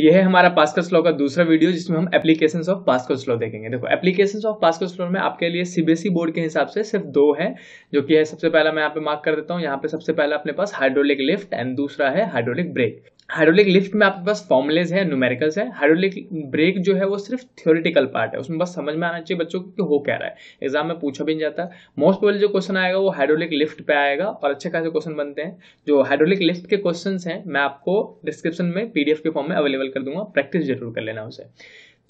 यह है हमारा पास्कल स्लो का दूसरा वीडियो जिसमें हम एप्लीकेशन ऑफ पास्कल स्लो देखेंगे देखो एप्लीकेशन ऑफ पास्कल स्लो में आपके लिए सीबीएसई बोर्ड e के हिसाब से सिर्फ दो है जो कि है सबसे पहला मैं यहाँ पे मार्क कर देता हूँ यहाँ पे सबसे पहला अपने पास हाइड्रोलिक लिफ्ट एंड दूसरा है हाइड्रोलिक ब्रेक हाइड्रोलिक लिफ्ट में आपके पास फॉर्मुलेज है न्यूमेरिकल्स है हाइड्रोलिक ब्रेक जो है वो सिर्फ थ्योरेटिकल पार्ट है उसमें बस समझ में आना चाहिए बच्चों को कि हो क्या रहा है एग्जाम में पूछा भी नहीं जाता मोस्ट प्रोबेबली जो क्वेश्चन आएगा वो हाइड्रोलिक लिफ्ट पे आएगा और अच्छे खासे क्वेश्चन बनते हैं जो हाइड्रोलिक लिफ्ट के क्वेश्चन हैं मैं आपको डिस्क्रिप्शन में पीडीएफ के फॉर्म में अवेलेबल कर दूंगा प्रैक्टिस जरूर कर लेना उसे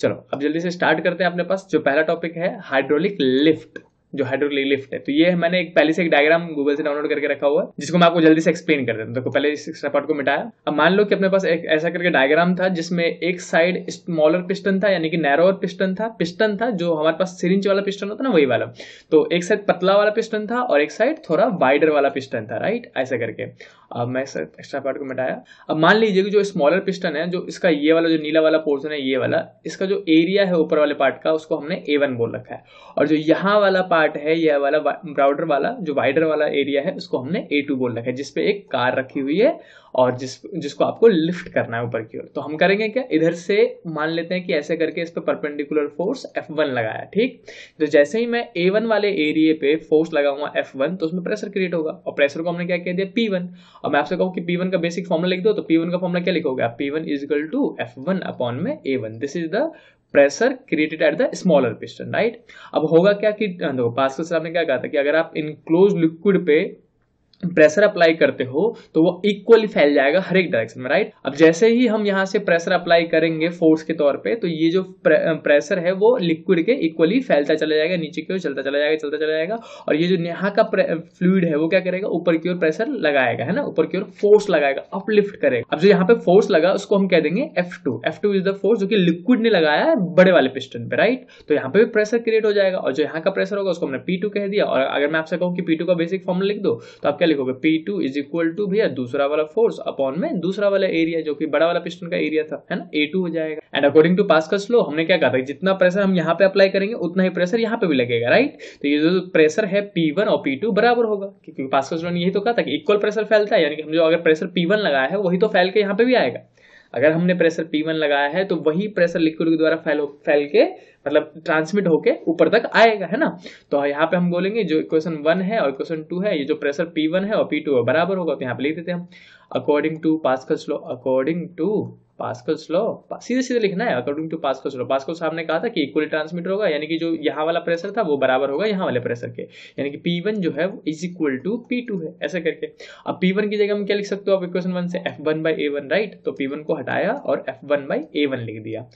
चलो अब जल्दी से स्टार्ट करते हैं अपने पास जो पहला टॉपिक है हाइड्रोलिक लिफ्ट जो हाइड्रोलिक लिफ्ट है तो ये मैंने एक पहले से एक डायग्राम गूगल से डाउनलोड करके रखा हुआ है जिसको मैं आपको जल्दी से एक्सप्लेन कर देता हूँ तो पहले इस पार्ट को मिटाया अब मान लो कि अपने पास एक ऐसा करके डायग्राम था जिसमें एक साइड स्मॉलर पिस्टन था यानी कि नैरोअर पिस्टन था पिस्टन था जो हमारे पास सिरिंच वाला पिस्टन होता ना वही वाला तो एक साइड पतला वाला पिस्टन था और एक साइड थोड़ा वाइडर वाला पिस्टन था राइट ऐसा करके अब मैं एक्स्ट्रा पार्ट को मिटाया अब मान लीजिए कि जो स्मॉलर पिस्टन है जो इसका ये वाला जो नीला वाला पोर्सन है ये वाला इसका जो एरिया है ऊपर वाले पार्ट का उसको हमने ए वन बोल रखा है और जो यहाँ वाला पार्ट पार्ट है यह वाला ब्राउडर वाला जो वाइडर वाला एरिया है उसको हमने ए टू बोल रखा है जिसपे एक कार रखी हुई है और जिस जिसको आपको लिफ्ट करना है ऊपर की ओर तो हम करेंगे क्या इधर से मान लेते हैं कि ऐसे करके इस पर परपेंडिकुलर फोर्स एफ वन लगाया ठीक तो जैसे ही मैं ए वन वाले एरिया पे फोर्स लगाऊंगा एफ वन तो उसमें प्रेशर क्रिएट होगा और प्रेशर को हमने क्या कह दिया पी वन और मैं आपसे कहूँ कि पी वन का बेसिक फॉर्मुला लिख दो तो पी वन का फॉर्मुला क्या लिखोगे P one is equal to F one upon में A one this is the pressure created at the smaller piston right अब होगा क्या कि देखो पास्कल साहब ने क्या कहा था कि अगर आप इनक्लोज लिक्विड पे प्रेशर अप्लाई करते हो तो वो इक्वली फैल जाएगा हर एक डायरेक्शन में राइट अब जैसे ही हम यहाँ से प्रेशर अप्लाई करेंगे फोर्स के तौर पे तो ये जो प्रेशर है वो लिक्विड के इक्वली फैलता चला जाएगा नीचे की ओर चलता चला जाएगा चलता चला जाएगा और ये जो यहाँ का फ्लूड है वो क्या करेगा ऊपर की ओर प्रेशर लगाएगा है ना ऊपर की ओर फोर्स लगाएगा अपलिफ्ट करेगा अब जो यहाँ पे फोर्स लगा उसको हम कह देंगे F two F two is the force जो कि लिक्विड ने लगाया है बड़े वाले पिस्टन पे राइट तो यहाँ पे भी प्रेशर क्रिएट हो जाएगा और जो यहाँ का प्रेशर होगा उसको हमने पी टू कह दिया और अगर मैं आपसे कहूँ कि पी टू का बेसिक फॉर्म लिख दो तो आप क्या लिखोगे P two is equal to भैया दूसरा वाला फोर्स अपॉन में दूसरा वाला एरिया जो कि बड़ा वाला पिस्टन का एरिया था है ना ए टू हो जाएगा एंड अकॉर्डिंग टू पास का स्लो हमने क्या कहा था जितना प्रेशर हम यहाँ पे अप्लाई करेंगे उतना ही प्रेशर यहाँ पे भी लगेगा राइट तो ये जो प्रेशर है पी वन और पी टू बराबर होगा क्योंकि पास का स्लो ने यही तो कहा था कि इक्वल प्रेशर फैलता है यानी कि हम जो अगर प्रेशर पी वन लगाया है वही तो फैल के यहाँ पे भी आएगा अगर हमने प्रेशर पी वन लगाया है तो वही प्रेशर लिक्विड के द्वारा फैल फैल के मतलब ट्रांसमिट होके ऊपर तक आएगा है ना तो यहाँ पे हम बोलेंगे जो इक्वेशन वन है और इक्वेशन टू है ये जो प्रेशर पी वन है और पी टू है बराबर होगा तो यहाँ पे लिख देते हैं according to Pascal's law according to Pascal's law सीधे सीधे लिखना है according to Pascal's law Pascal's साहब ने कहा था कि इक्वली ट्रांसमिट होगा यानी कि जो यहाँ वाला प्रेशर था वो बराबर होगा यहाँ वाले प्रेशर के यानी कि पी वन जो है वो is equal to P two है ऐसा करके अब पी वन की जगह हम क्या लिख सकते हो आप इक्वेशन वन से F one by A one right तो पी वन को हटाया और F one by A one लिख दिया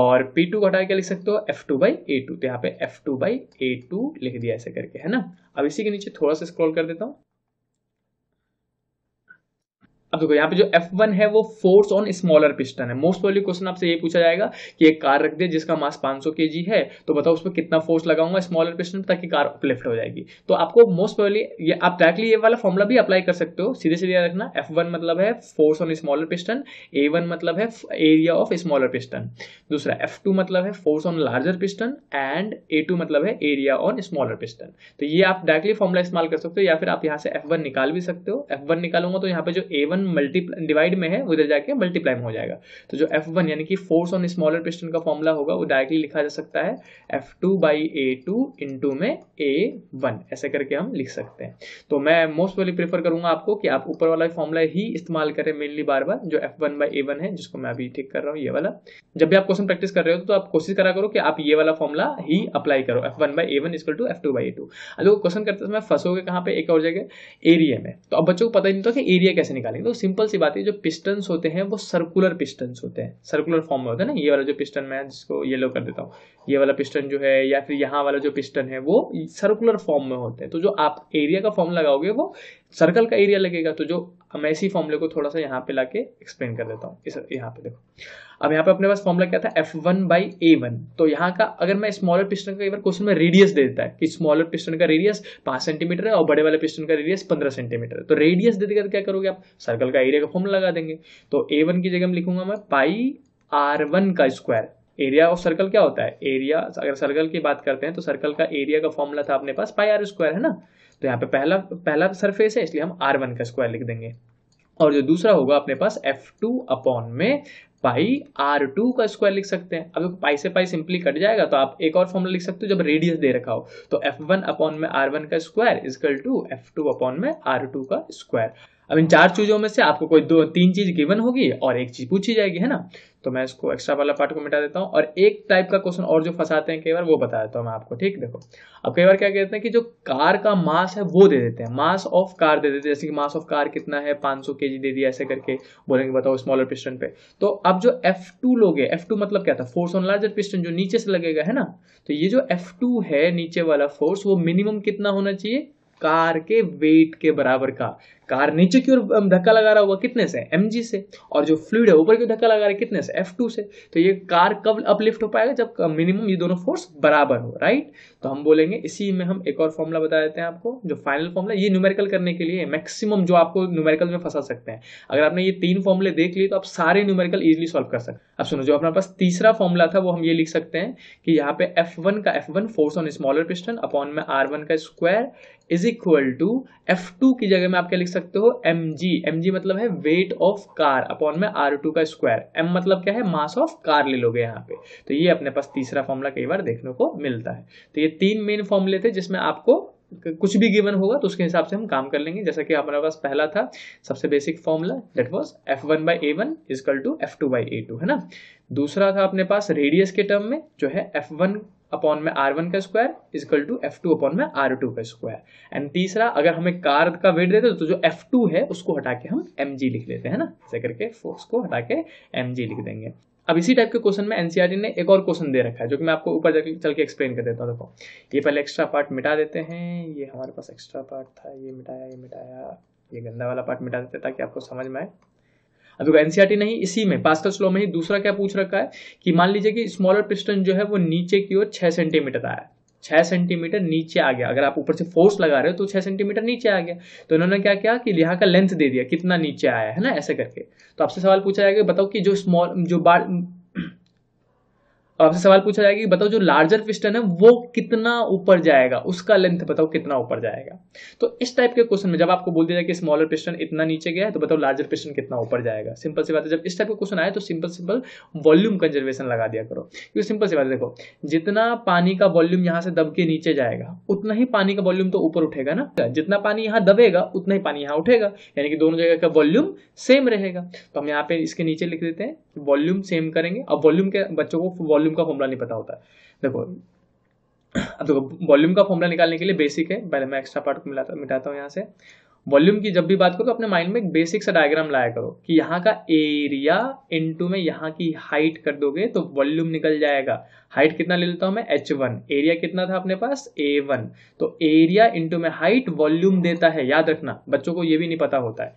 और पी टू को हटा के लिख सकते हो F two by A two तो यहाँ पे F two by A two लिख दिया ऐसे करके है ना अब इसी के नीचे थोड़ा सा स्क्रॉल कर देता हूँ अब देखो यहाँ पे जो F1 है वो फोर्स ऑन स्मॉलर पिस्टन है मोस्ट वाली क्वेश्चन आपसे ये पूछा जाएगा कि एक कार रख दे जिसका मास 500 केजी है तो बताओ उस पर कितना फोर्स लगाऊंगा स्मॉलर पिस्टन ताकि कार अपलिफ्ट हो जाएगी तो आपको मोस्ट वाली ये आप डायरेक्टली ये वाला फॉर्मुला भी अप्लाई कर सकते हो सीधे सीधे याद रखना एफ मतलब है force on smaller piston A मतलब है एरिया ऑफ स्मॉलर पिस्टन दूसरा एफ मतलब है force on larger piston and A मतलब है एरिया ऑन स्मॉलर पिस्टन तो ये आप डायरेक्टली फॉर्मुला इस्तेमाल कर सकते हो या फिर आप यहाँ से एफ निकाल भी सकते हो एफ निकालूंगा तो यहाँ पे जो ए वन मल्टीप्लाई डिवाइड में है उधर जाके मल्टीप्लाई में हो जाएगा तो जो एफ वन यानी कि फोर्स ऑन स्मॉलर पिस्टन का फॉर्मूला होगा वो डायरेक्टली लिखा जा सकता है F two by A two into में ए वन ऐसे करके हम लिख सकते हैं तो मैं मोस्ट वाली प्रेफर करूंगा आपको कि आप ऊपर वाला फॉर्मूला ही इस्तेमाल करें मेनली बार बार जो F one by A one है जिसको मैं अभी ठीक कर रहा हूँ ये वाला जब भी आप क्वेश्चन प्रैक्टिस कर रहे हो तो आप कोशिश करा करो कि आप ये वाला फॉर्मूला ही अप्लाई करो F one by A one equal to F two by A two question करते समय फंसोगे कहाँ पे एक और जगह एरिया में तो अब बच्चों को पता ही नहीं था कि एरिया कैसे निकालेंगे तो सिंपल सी बात है जो पिस्टन्स होते हैं वो सर्कुलर पिस्टन्स होते हैं सर्कुलर फॉर्म में होते हैं ना ये वाला जो पिस्टन मैं जिसको येलो कर देता हूँ ये वाला पिस्टन जो है या फिर यहाँ वाला जो पिस्टन है वो सर्कुलर फॉर्म में होते हैं तो जो आप एरिया का फॉर्म लगाओगे वो सर्कल का एरिया लगेगा तो जो मैं इसी फॉर्मुले को थोड़ा सा यहाँ पे लाके एक्सप्लेन कर देता हूँ इस यहाँ पे देखो अब यहाँ पे अपने पास फॉर्मुला क्या था F one by A one तो यहाँ का अगर मैं स्मॉलर पिस्टन का एक बार क्वेश्चन में रेडियस दे देता है कि स्मॉलर पिस्टन का रेडियस पांच सेंटीमीटर है और बड़े वाले पिस्टन का रेडियस पंद्रह सेंटीमीटर है तो रेडियस दे देगा तो क्या करोगे आप सर्कल सर्कल का एरिया का फॉर्म लगा देंगे तो ए वन की जगह में लिखूंगा मैं पाई आर वन का स्क्वायर एरिया ऑफ सर्कल क्या होता है एरिया अगर सर्कल की बात करते हैं तो सर्कल का एरिया का फॉर्मूला था अपने पास पाई आर स्क्वायर है ना तो यहाँ पे पहला पहला सरफेस है इसलिए हम आर वन का स्क्वायर लिख देंगे और जो दूसरा होगा अपने पास एफ टू अपॉन में पाई आर टू का स्क्वायर लिख सकते हैं अब पाई से पाई सिंपली कट जाएगा तो आप एक और फॉर्मूला लिख सकते हो जब रेडियस दे रखा हो तो एफ वन अपॉन में आर वन का square is equal to F two upon में आर टू का स्क्वायर अब इन चार चीज़ों में से आपको कोई दो तीन चीज़ गिवन होगी और एक चीज़ पूछी जाएगी है ना तो मैं इसको एक्स्ट्रा वाला पार्ट को मिटा देता हूँ और एक टाइप का क्वेश्चन और जो फंसाते हैं कई बार वो बता देता हूँ मैं आपको ठीक देखो अब कई बार क्या कहते हैं कि जो कार का मास है वो दे देते हैं मास ऑफ कार दे देते हैं जैसे कि मास ऑफ कार कितना है पांच सौ के दे दिया ऐसे करके बोलेंगे बताओ स्मॉलर पिस्टन पे तो अब जो एफ टू लोगे एफ टू मतलब क्या था फोर्स ऑन लार्जर पिस्टन जो नीचे से लगेगा है ना तो ये जो एफ टू है नीचे वाला फोर्स वो मिनिमम कितना होना चाहिए कार के वेट के बराबर का कार नीचे की ओर धक्का लगा रहा हुआ कितने से एम जी से और जो फ्लूड है ऊपर की धक्का लगा रहा है कितने से एफ से तो ये कार कब अपलिफ्ट हो पाएगा जब मिनिमम ये दोनों फोर्स बराबर हो राइट तो हम बोलेंगे इसी में हम एक और फॉर्मूला बता देते हैं आपको जो फाइनल फॉर्मूला ये न्यूमेरिकल करने के लिए मैक्सिमम जो आपको न्यूमेरिकल में फंसा सकते हैं अगर आपने ये तीन फॉर्मूले देख लिए तो आप सारे न्यूमेरिकल इजिली सॉल्व कर सकते अब सुनो जो अपने पास तीसरा फॉर्मूला था वो हम ये लिख सकते हैं कि यहाँ पे एफ का F force on smaller piston upon में आर का square is equal to F two की जगह में आप क्या लिख सकते हो एम जी एम जी मतलब है वेट ऑफ कार अपॉन में आर टू का स्क्वायर एम मतलब क्या है मास ऑफ कार ले लोगे यहाँ पे तो ये अपने पास तीसरा फॉर्मूला कई बार देखने को मिलता है तो ये तीन मेन फॉर्मूले थे जिसमें आपको कुछ भी गिवन होगा तो उसके हिसाब से हम काम कर लेंगे जैसा कि हमारे पास पहला था सबसे basic formula that was F one by A one is equal to F two by A two है ना दूसरा था अपने पास रेडियस के टर्म में जो है एफ वन अपॉन में आर वन का square is equal to F two upon में आर टू का स्क्वायर एंड तीसरा अगर हमें कार का वेट देते तो जो एफ टू है उसको हटा के हम एम जी लिख लेते हैं ना ऐसे करके फोर्स को हटा के एम जी लिख देंगे अब इसी टाइप के क्वेश्चन में एनसीईआरटी e ने एक और क्वेश्चन दे रखा है जो कि मैं आपको ऊपर चल के एक्सप्लेन कर देता हूँ देखो ये पहले एक्स्ट्रा पार्ट मिटा देते हैं ये हमारे पास एक्स्ट्रा पार्ट था ये मिटाया ये मिटाया ये गंदा वाला पार्ट मिटा देते ताकि आपको समझ में आए अभी एनसीआरटी e नहीं इसी में पास्कल स्लो में ही दूसरा क्या पूछ रखा है कि मान लीजिए कि स्मॉलर पिस्टन जो है वो नीचे की ओर छह सेंटीमीटर आया छह सेंटीमीटर नीचे आ गया अगर आप ऊपर से फोर्स लगा रहे हो तो छह सेंटीमीटर नीचे आ गया तो इन्होंने क्या किया कि यहाँ का लेंथ दे दिया कितना नीचे आया है ना ऐसे करके तो आपसे सवाल पूछा जाएगा बताओ कि जो स्मॉल जो बार तो आपसे सवाल पूछा जाएगा कि बताओ जो लार्जर पिस्टन है वो कितना ऊपर जाएगा उसका लेंथ बताओ कितना ऊपर जाएगा तो इस टाइप के क्वेश्चन में जब आपको बोल दिया जाए कि स्मॉलर पिस्टन इतना नीचे गया है तो बताओ लार्जर पिस्टन कितना ऊपर जाएगा सिंपल सी बात है जब इस टाइप का क्वेश्चन आया तो सिंपल सिंपल वॉल्यूम कंजर्वेशन लगा दिया करो क्योंकि सिंपल सी बात है देखो जितना पानी का वॉल्यूम यहाँ से दब के नीचे जाएगा उतना ही पानी का वॉल्यूम तो ऊपर उठेगा ना जितना पानी यहाँ दबेगा उतना ही पानी यहाँ उठेगा यानी कि दोनों जगह का वॉल्यूम सेम रहेगा तो हम यहाँ पे इसके नीचे लिख देते हैं वॉल्यूम सेम करेंगे अब वॉल्यूम के बच्चों को वॉल्यूम वॉल्यूम का फॉर्मूला नहीं पता होता है देखो अब देखो वॉल्यूम का फॉर्मूला निकालने के लिए बेसिक है पहले मैं एक्स्ट्रा पार्ट को मिलाता मिटाता हूँ यहाँ से वॉल्यूम की जब भी बात करो तो अपने माइंड में एक बेसिक सा डायग्राम लाया करो कि यहाँ का एरिया इनटू में यहाँ की हाइट कर दोगे तो वॉल्यूम निकल जाएगा हाइट कितना ले लेता हूँ मैं h1 वन एरिया कितना था अपने पास a1 तो एरिया इनटू में हाइट वॉल्यूम देता है याद रखना बच्चों को ये भी नहीं पता होता है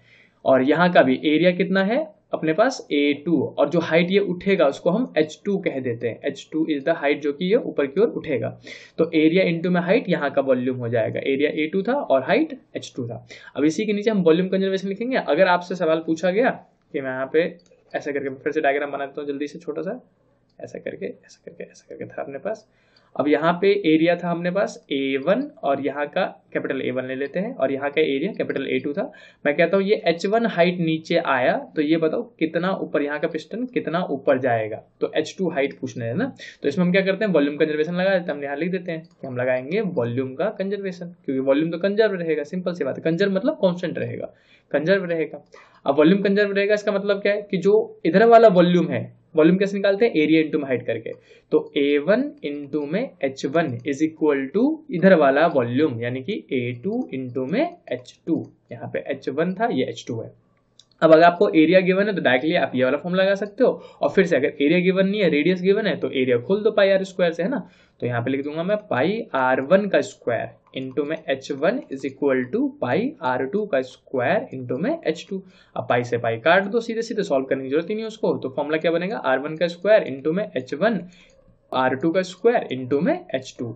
और यहाँ का भी एरिया कितना है अपने पास ए टू और जो हाइट ये उठेगा उसको हम एच टू कह देते हैं टू इज द हाइट जो कि ये ऊपर की ओर उठेगा तो एरिया टू में हाइट यहाँ का वॉल्यूम हो जाएगा एरिया ए टू था और हाइट एच टू था अब इसी के नीचे हम वॉल्यूम कंजर्वेशन लिखेंगे अगर आपसे सवाल पूछा गया कि मैं यहाँ पे ऐसा करके फिर से डायग्राम बना देता हूँ जल्दी से छोटा सा ऐसा करके ऐसा करके ऐसा करके था अपने पास अब यहाँ पे एरिया था हमने पास ए वन और यहाँ का कैपिटल ए वन ले लेते हैं और यहाँ का एरिया कैपिटल ए टू था मैं कहता हूँ ये एच वन हाइट नीचे आया तो ये बताओ कितना ऊपर यहाँ का पिस्टन कितना ऊपर जाएगा तो एच टू हाइट पूछना है ना तो इसमें हम क्या करते हैं वॉल्यूम कंजर्वेशन लगा देते हैं हम यहाँ लिख देते हैं कि हम लगाएंगे वॉल्यूम का कंजर्वेशन क्योंकि वॉल्यूम तो कंजर्व रहेगा सिंपल सी बात है कंजर्व मतलब कॉन्स्टेंट रहेगा कंजर्व रहेगा अब वॉल्यूम कंजर्व रहेगा इसका मतलब क्या है कि जो इधर वाला वॉल्यूम है वॉल्यूम कैसे निकालते हैं एरिया इंटू में हाइट करके तो ए वन इंटू में H one is equal to इधर वाला वॉल्यूम यानी कि ए टू इंटू में एच टू यहाँ पे एच वन था ये एच टू है अब अगर आपको एरिया गिवन है तो डायरेक्टली आप ये वाला फॉर्म लगा सकते हो और फिर से अगर एरिया गिवन नहीं है रेडियस गिवन है तो एरिया खोल दो पाई आर स्क्वायर से है ना तो यहाँ पे लिख दूंगा मैं पाई आर वन का स्क्वायर इंटू में H one is equal to pi R two का स्क्वायर इंटू में एच टू अब पाई से पाई काट दो सीधे सीधे सॉल्व करने की जरूरत ही नहीं उसको तो फॉर्मूला क्या बनेगा आर वन का स्क्वायर इंटू में एच वन आर टू का स्क्वायर इंटू में एच टू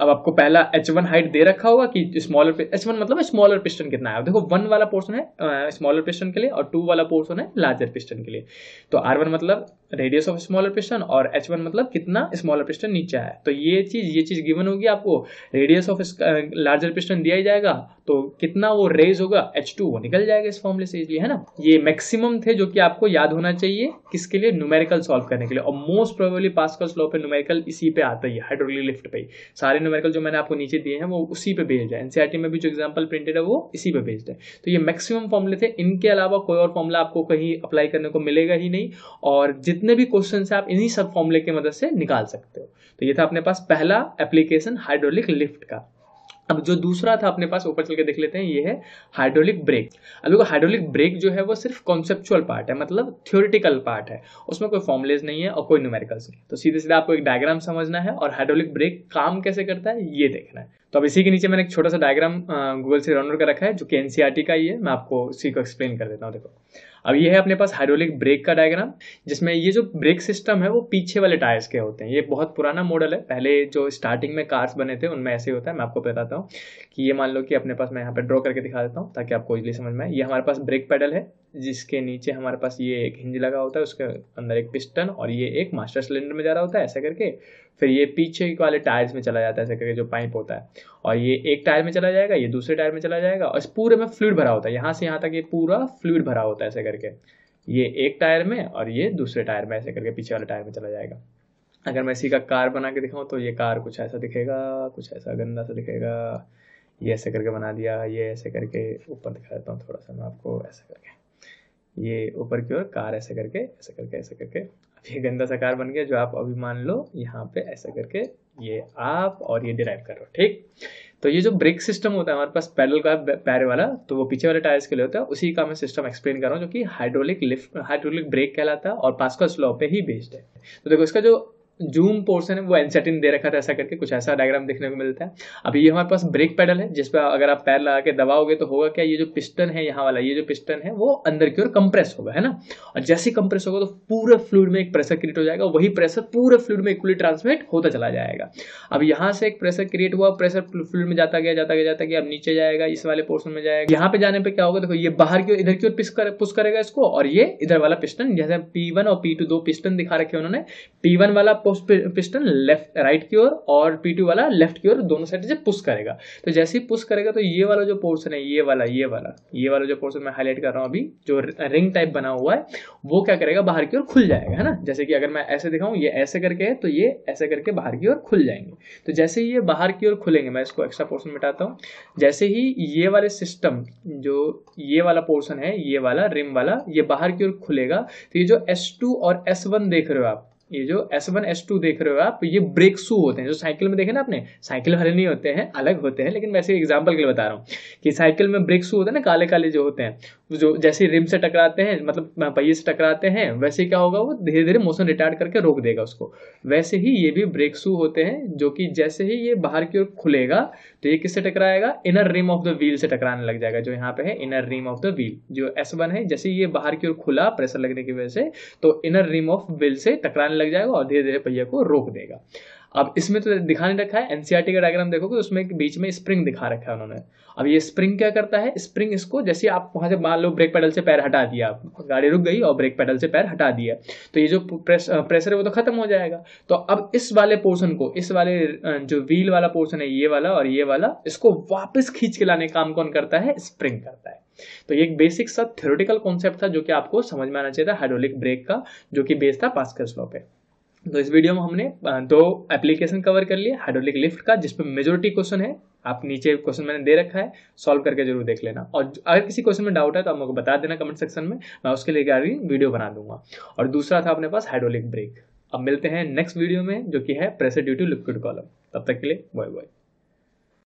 अब आपको पहला एच वन हाइट दे रखा होगा कि स्मॉलर एच वन मतलब स्मॉलर पिस्टन कितना है देखो वन वाला पोर्सन है स्मॉलर पिस्टन के लिए और टू वाला पोर्सन है लार्जर पिस्टन के लिए तो आर वन मतलब रेडियस ऑफ स्मॉलर पिस्टन और एच वन मतलब कितना स्मॉलर पिस्टन नीचे है तो ये चीज़ ये चीज़ गिवन होगी आपको रेडियस ऑफ लार्जर पिस्टन दिया ही जाएगा तो कितना वो रेज होगा एच टू वो निकल जाएगा इस फॉर्मुले से इसलिए है ना ये मैक्सिमम थे जो कि आपको याद होना चाहिए किसके लिए न्यूमेरिकल सॉल्व करने के लिए और मोस्ट प्रोबेबली पास्कल स्लो पे न्यूमेरिकल इसी पे आता है हाइड्रोलिक लिफ्ट पे सारे न्यूमेरिकल जो मैंने आपको नीचे दिए हैं वो उसी पे बेस्ड है एनसीईआरटी में भी जो एग्जांपल प्रिंटेड है वो इसी पे बेस्ड है तो ये मैक्सिमम फॉर्मूले थे इनके अलावा कोई और फॉर्मूला आपको कहीं अप्लाई करने को मिलेगा ही नहीं और जितने भी क्वेश्चन है आप इन्हीं सब फॉर्मूले की मदद से निकाल सकते हो तो ये था अपने पास पहला एप्लीकेशन हाइड्रोलिक लिफ्ट का अब जो दूसरा था अपने पास ऊपर चल के देख लेते हैं ये है हाइड्रोलिक ब्रेक अब देखो हाइड्रोलिक ब्रेक जो है वो सिर्फ कॉन्सेप्चुअल पार्ट है मतलब थ्योरेटिकल पार्ट है उसमें कोई फॉर्मुलेज नहीं है और कोई न्यूमेरिकल्स नहीं तो सीधे सीधे आपको एक डायग्राम समझना है और हाइड्रोलिक ब्रेक काम कैसे करता है ये देखना है तो अब इसी के नीचे मैंने एक छोटा सा डायग्राम गूगल से डाउनलोड कर रखा है जो कि एनसीआरटी e का ही है मैं आपको इसी को एक्सप्लेन कर देता हूँ देखो अब ये है अपने पास हाइड्रोलिक ब्रेक का डायग्राम जिसमें ये जो ब्रेक सिस्टम है वो पीछे वाले टायर्स के होते हैं ये बहुत पुराना मॉडल है पहले जो स्टार्टिंग में कार्स बने थे उनमें ऐसे होता है मैं आपको बताता हूँ कि ये मान लो कि अपने पास मैं यहाँ पर ड्रॉ करके दिखा देता हूँ ताकि आपको इजली समझ में आए ये हमारे पास ब्रेक पैडल है जिसके नीचे हमारे पास ये एक हिंज लगा होता है उसके अंदर एक पिस्टन और ये एक मास्टर सिलेंडर में जा रहा होता है ऐसा करके फिर ये पीछे वाले टायर्स में चला जाता है ऐसा करके जो पाइप होता है और ये एक टायर में चला जाएगा ये दूसरे टायर में चला जाएगा और इस पूरे में फ्लूड भरा होता है यहाँ से यहाँ तक ये पूरा फ्लूड भरा होता है ऐसा करके ये एक टायर में और ये दूसरे टायर में ऐसे करके पीछे वाले टायर में चला जाएगा अगर मैं इसी का कार बना के दिखाऊँ तो ये कार कुछ ऐसा दिखेगा कुछ ऐसा गंदा सा दिखेगा ये ऐसे करके बना दिया ये ऐसे करके ऊपर दिखा देता हूँ थोड़ा सा मैं आपको ऐसे करके ये ऊपर की ओर कार ऐसे करके ऐसे करके ऐसे करके अब ये गंदा सा कार बन गया जो आप अभी मान लो यहाँ पे ऐसे करके ये आप और ये डिराइव कर रहे हो ठीक तो ये जो ब्रेक सिस्टम होता है हमारे पास पैडल का पैर वाला तो वो पीछे वाले टायर्स के लिए होता है उसी का मैं सिस्टम एक्सप्लेन कर रहा हूँ जो कि हाइड्रोलिक लिफ्ट हाइड्रोलिक ब्रेक कहलाता है और पास का स्लो पे ही बेस्ड है तो देखो इसका जो जूम पोर्सन है वो एनसेटिन दे रखा था ऐसा करके कुछ ऐसा डायग्राम देखने को मिलता है अभी ये हमारे पास ब्रेक पैडल है जिस पर अगर आप पैर लगा के दबाओगे तो होगा क्या ये जो पिस्टन है यहाँ वाला ये जो पिस्टन है वो अंदर की ओर कंप्रेस होगा है ना और जैसे कंप्रेस होगा तो पूरे फ्लूड में एक प्रेशर क्रिएट हो जाएगा वही प्रेशर पूरे फ्लूड में इक्वली ट्रांसमिट होता चला जाएगा अब यहाँ से एक प्रेशर क्रिएट हुआ प्रेशर फ्लूड में जाता गया जाता गया जाता गया अब नीचे जाएगा इस वाले पोर्सन में जाएगा यहाँ पे जाने पर क्या होगा देखो ये बाहर की ओर इधर की ओर पुश करेगा इसको और ये इधर वाला पिस्टन जैसे पी और पी दो पिस्टन दिखा रखे उन्होंने पी वाला आपको पिस्टन लेफ्ट राइट की ओर और, और पी वाला लेफ्ट की ओर दोनों साइड से पुश करेगा तो जैसे ही पुश करेगा तो ये वाला जो पोर्सन है ये वाला ये वाला ये वाला जो पोर्सन मैं हाईलाइट कर रहा हूँ अभी जो रिंग टाइप बना हुआ है वो क्या करेगा बाहर की ओर खुल जाएगा है ना जैसे कि अगर मैं ऐसे दिखाऊँ ये ऐसे करके है तो ये ऐसे करके बाहर की ओर खुल जाएंगे तो जैसे ही ये बाहर की ओर खुलेंगे मैं इसको एक्स्ट्रा पोर्सन मिटाता हूँ जैसे ही ये वाले सिस्टम जो ये वाला पोर्सन है ये वाला रिम वाला ये बाहर की ओर खुलेगा तो ये जो एस और एस देख रहे हो आप ये जो एस वन एस टू देख रहे हो आप ये ब्रेक शू होते हैं जो साइकिल में देखे ना आपने साइकिल हरे नहीं होते हैं अलग होते हैं लेकिन वैसे एग्जाम्पल के लिए बता रहा हूँ कि साइकिल में ब्रेक शू होते हैं ना काले काले जो होते हैं जो जैसे रिम से टकराते हैं मतलब पहिए से टकराते हैं वैसे क्या होगा वो धीरे धीरे मोशन रिटायर करके रोक देगा उसको वैसे ही ये भी ब्रेक शू होते हैं जो कि जैसे ही ये बाहर की ओर खुलेगा तो ये किससे टकराएगा inner rim of the wheel से टकराने लग जाएगा जो यहाँ पे है inner rim of the wheel जो एस वन है जैसे ये बाहर की ओर खुला प्रेशर लगने की वजह से तो इनर रिम ऑफ व्हील से टकराने लग जाएगा और धीरे धीरे पहिया को रोक देगा अब इसमें तो दिखा नहीं रखा है एनसीआरटी e का डायग्राम देखोगे उसमें बीच में स्प्रिंग दिखा रखा है उन्होंने अब ये स्प्रिंग क्या करता है स्प्रिंग इसको जैसे आप वहां से मान लो ब्रेक पैडल से पैर हटा दिया गाड़ी रुक गई और ब्रेक पैडल से पैर हटा दिया तो ये जो प्रेस, प्रेशर है वो तो खत्म हो जाएगा तो अब इस वाले पोर्सन को इस वाले जो व्हील वाला पोर्सन है ये वाला और ये वाला इसको वापस खींच के लाने काम कौन करता है स्प्रिंग करता है तो ये एक बेसिक सा थ्योरेटिकल कॉन्सेप्ट था जो कि आपको समझ में आना चाहिए था हाइड्रोलिक ब्रेक का जो कि बेस था पास्कल स्लो पे तो इस वीडियो में हमने दो एप्लीकेशन कवर कर लिए हाइड्रोलिक लिफ्ट का जिसमें मेजोरिटी क्वेश्चन है आप नीचे क्वेश्चन मैंने दे रखा है सॉल्व करके जरूर देख लेना और अगर किसी क्वेश्चन में डाउट है तो आप मुझे बता देना कमेंट सेक्शन में मैं उसके लिए रिगार्डिंग वीडियो बना दूंगा और दूसरा था अपने पास हाइड्रोलिक ब्रेक अब मिलते हैं नेक्स्ट वीडियो में जो कि है pressure due to liquid column तब तक के लिए बॉय बॉय